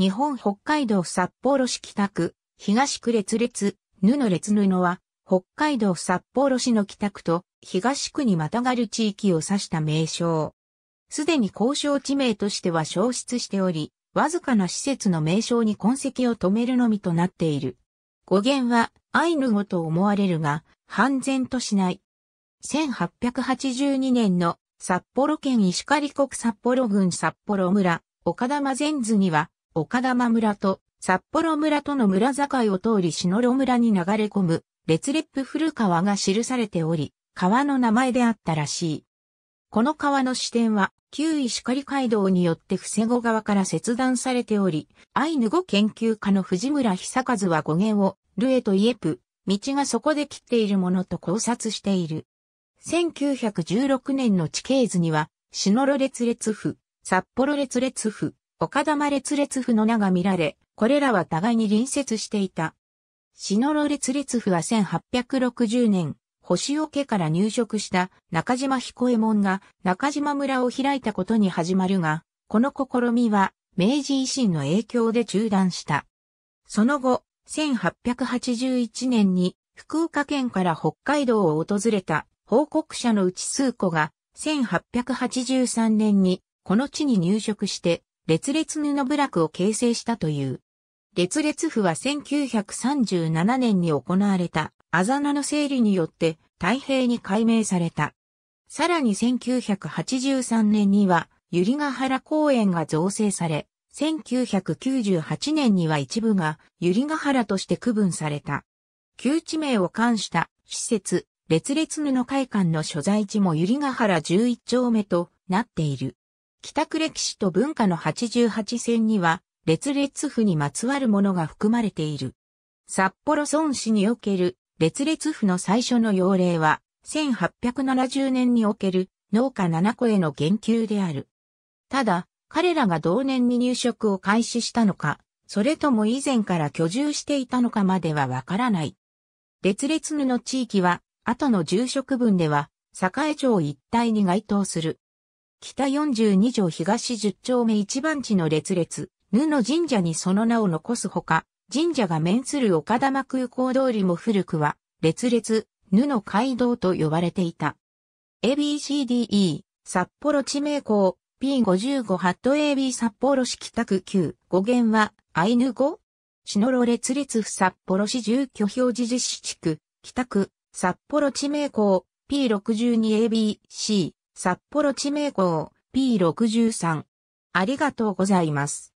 日本北海道札幌市北区、東区列列、布の列布は、北海道札幌市の北区と東区にまたがる地域を指した名称。すでに交渉地名としては消失しており、わずかな施設の名称に痕跡を止めるのみとなっている。語源はアイヌ語と思われるが、半然としない。1882年の札幌県石狩国札幌郡札幌村、岡玉善図には、丘玉村と札幌村との村境を通り篠呂村に流れ込む列列府古川が記されており、川の名前であったらしい。この川の支点は、旧石狩街道によって伏子側から切断されており、アイヌ語研究家の藤村久和は語源を、ルエとイエプ、道がそこで切っているものと考察している。1916年の地形図には、シノロ列列府、札幌列列府、岡玉列列府の名が見られ、これらは互いに隣接していた。篠路列列府は1860年、星尾家から入植した中島彦右衛門が中島村を開いたことに始まるが、この試みは明治維新の影響で中断した。その後、1881年に福岡県から北海道を訪れた報告者のうち数個が1883年にこの地に入植して列列布部落を形成したという。列列府は1937年に行われたあざなの整理によって太平に改名された。さらに1983年には、百合ヶ原公園が造成され、1998年には一部が百合ヶ原として区分された。旧地名を冠した施設、列列布会館の所在地もゆりが原11丁目となっている。北区歴史と文化の88選には、列列府にまつわるものが含まれている。札幌村市における列列府の最初の要例は、1870年における農家7個への言及である。ただ、彼らが同年に入植を開始したのか、それとも以前から居住していたのかまではわからない。列列布の地域は、後の住職分では、栄町一帯に該当する。北42条東10丁目一番地の列列、ぬの神社にその名を残すほか、神社が面する岡玉空港通りも古くは、列列、ぬの街道と呼ばれていた。ABCDE、札幌地名港、P55 ハット AB 札幌市北区9、語源は、アイヌ語シノロ列列府札幌市住居表示実施地区、北区、札幌地名港、P62ABC、札幌地名校 P63。ありがとうございます。